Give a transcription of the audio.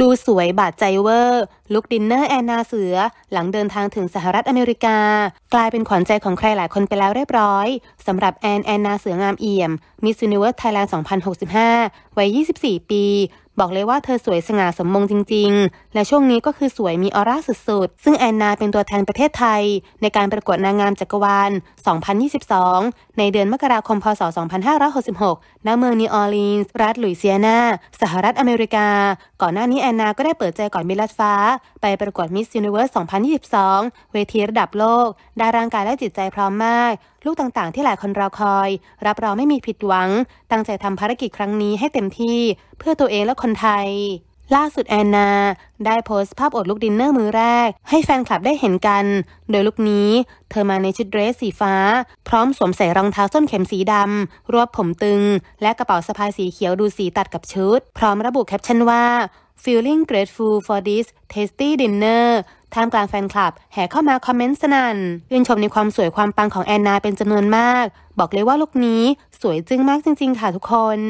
ดูสวยบาดใจเวอร์ ลุกดินเนอร์แอนนาเสือ หลังเดินทางถึงสหรัฐอเมริกา กลายเป็นขวัญใจของใครหลายคนไปแล้วเรียบร้อยสำหรับแอนแอนนาเสืองามเอี่ยมมิสซูนเวิร์สไทยแลนด์2065วัย24 ปีบอกเลยว่าเธอสวยสง่าสมมงจริงๆ และช่วงนี้ก็คือสวยมีออร่าสุดๆ ซึ่งแอนนาเป็นตัวแทนประเทศไทย ในการประกวดนางงามจักรวาล 2022 ในเดือนมกราคมพศ 2566 ณ เมืองนิวออร์ลีนส์ รัฐลุยเซียนา สหรัฐอเมริกา ก่อนหน้านี้แอนนาก็ได้เปิดใจก่อนมิลัดฟ้า ไปประกวดมิสยูนิเวิร์ส 2022 เวทีระดับโลก ดาร่างกายและจิตใจพร้อมมาก ลูกต่างๆ ที่หลายคนรอคอย รับรองไม่มีผิดหวัง ตั้งใจทำภารกิจครั้งนี้ให้เต็มที่ เพื่อตัวเองและคนไทยล่าสุดแอนนา ได้โพสต์ภาพอดลูกดินเนอร์มือแรก ให้แฟนคลับได้เห็นกัน โดยลุกนี้เธอมาในชุดเดรสสีฟ้า พร้อมสวมใส่รองเท้าส้นเข็มสีดำรวบผมตึง และกระเป๋าสะพายสีเขียวดูสีตัดกับชุด พร้อมระบุแคปชั่นว่า feeling grateful for this tasty dinner ท่ามกลางแฟนคลับแห่เข้ามาคอมเมนต์สนัน่นชื่นชมในความสวยความปังของแอนนาเป็นจำนวนมาก บอกเลยว่าลุคนี้สวยจึ้งมากจริงๆค่ะทุกคน